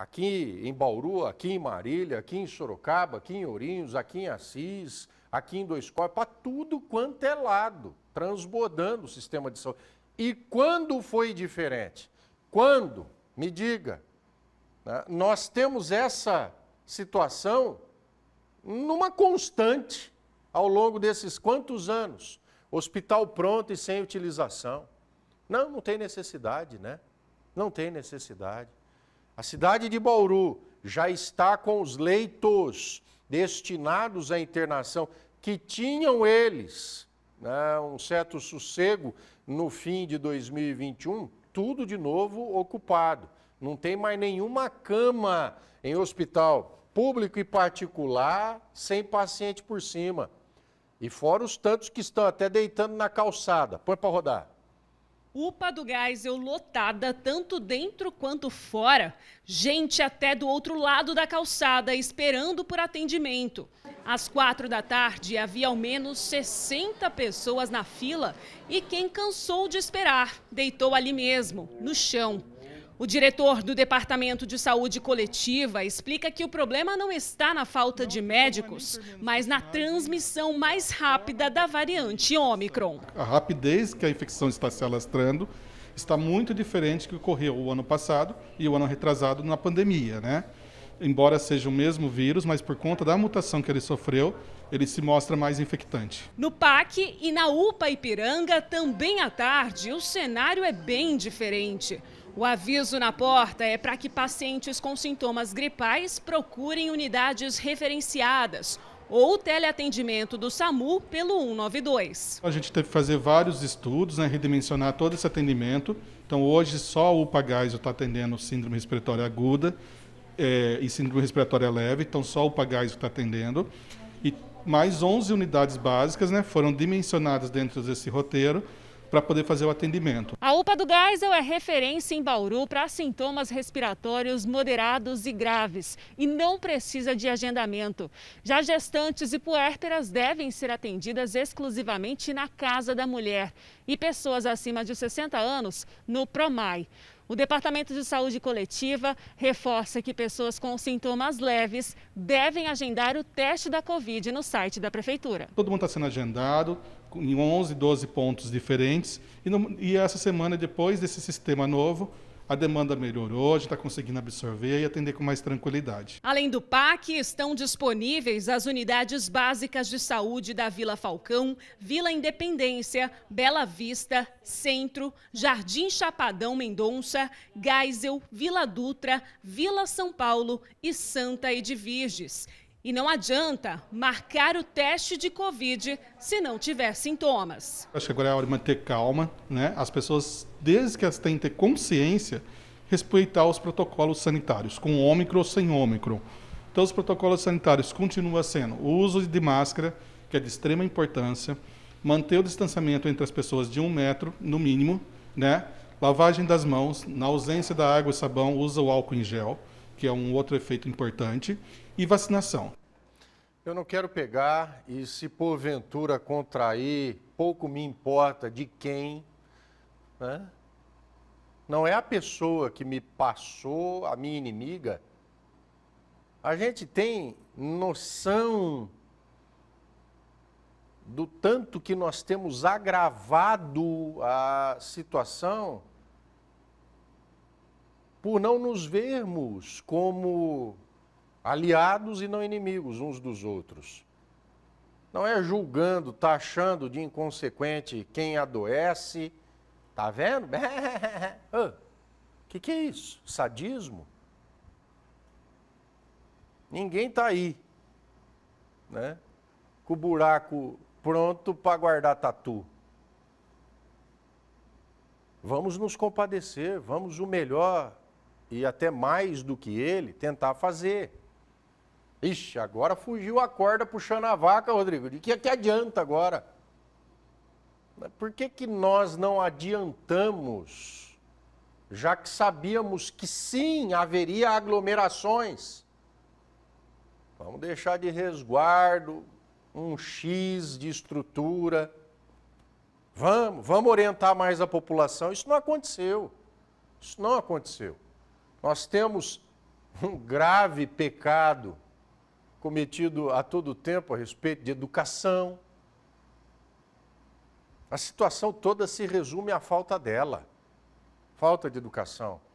Aqui em Bauru, aqui em Marília, aqui em Sorocaba, aqui em Ourinhos, aqui em Assis, aqui em Dois Corpos, para tudo quanto é lado, transbordando o sistema de saúde. E quando foi diferente? Quando? Me diga. Né? Nós temos essa situação numa constante ao longo desses quantos anos? Hospital pronto e sem utilização. Não, não tem necessidade, né? Não tem necessidade. A cidade de Bauru já está com os leitos destinados à internação que tinham eles né, um certo sossego no fim de 2021, tudo de novo ocupado. Não tem mais nenhuma cama em hospital público e particular sem paciente por cima. E fora os tantos que estão até deitando na calçada. Põe para rodar. UPA do eu lotada tanto dentro quanto fora. Gente até do outro lado da calçada esperando por atendimento. Às quatro da tarde havia ao menos 60 pessoas na fila e quem cansou de esperar deitou ali mesmo, no chão. O diretor do Departamento de Saúde Coletiva explica que o problema não está na falta de é médicos, mas na né? transmissão mais rápida da variante Ômicron. A rapidez que a infecção está se alastrando está muito diferente do que ocorreu o ano passado e o ano retrasado na pandemia, né? Embora seja o mesmo vírus, mas por conta da mutação que ele sofreu, ele se mostra mais infectante. No PAC e na UPA Ipiranga, também à tarde, o cenário é bem diferente. O aviso na porta é para que pacientes com sintomas gripais procurem unidades referenciadas ou teleatendimento do SAMU pelo 192. A gente teve que fazer vários estudos, né, redimensionar todo esse atendimento. Então, hoje, só o UPA está atendendo síndrome respiratória aguda é, e síndrome respiratória leve. Então, só o UPA está atendendo. E mais 11 unidades básicas né, foram dimensionadas dentro desse roteiro para poder fazer o atendimento. A UPA do Geisel é referência em Bauru para sintomas respiratórios moderados e graves e não precisa de agendamento. Já gestantes e puérperas devem ser atendidas exclusivamente na Casa da Mulher e pessoas acima de 60 anos no PROMAI. O Departamento de Saúde Coletiva reforça que pessoas com sintomas leves devem agendar o teste da Covid no site da Prefeitura. Todo mundo está sendo agendado em 11, 12 pontos diferentes e, no, e essa semana, depois desse sistema novo, a demanda melhorou, a gente está conseguindo absorver e atender com mais tranquilidade. Além do PAC, estão disponíveis as unidades básicas de saúde da Vila Falcão, Vila Independência, Bela Vista, Centro, Jardim Chapadão Mendonça, Geisel, Vila Dutra, Vila São Paulo e Santa Edviges. E não adianta marcar o teste de Covid se não tiver sintomas. Acho que agora é hora de manter calma, né? As pessoas, desde que elas têm ter consciência, respeitar os protocolos sanitários, com ômicron ou sem ômicron. Então, os protocolos sanitários continuam sendo o uso de máscara, que é de extrema importância, manter o distanciamento entre as pessoas de um metro, no mínimo, né? lavagem das mãos, na ausência da água e sabão, usa o álcool em gel que é um outro efeito importante, e vacinação. Eu não quero pegar e, se porventura contrair, pouco me importa de quem. Né? Não é a pessoa que me passou, a minha inimiga. A gente tem noção do tanto que nós temos agravado a situação por não nos vermos como aliados e não inimigos uns dos outros. Não é julgando, taxando tá de inconsequente quem adoece. Tá vendo? O que, que é isso? Sadismo? Ninguém está aí, né? Com o buraco pronto para guardar tatu. Vamos nos compadecer, vamos o melhor e até mais do que ele tentar fazer. Ixi, agora fugiu a corda puxando a vaca, Rodrigo. De que, que adianta agora? Por que, que nós não adiantamos, já que sabíamos que sim haveria aglomerações? Vamos deixar de resguardo um X de estrutura. Vamos, vamos orientar mais a população. Isso não aconteceu. Isso não aconteceu. Nós temos um grave pecado cometido a todo tempo a respeito de educação. A situação toda se resume à falta dela, falta de educação.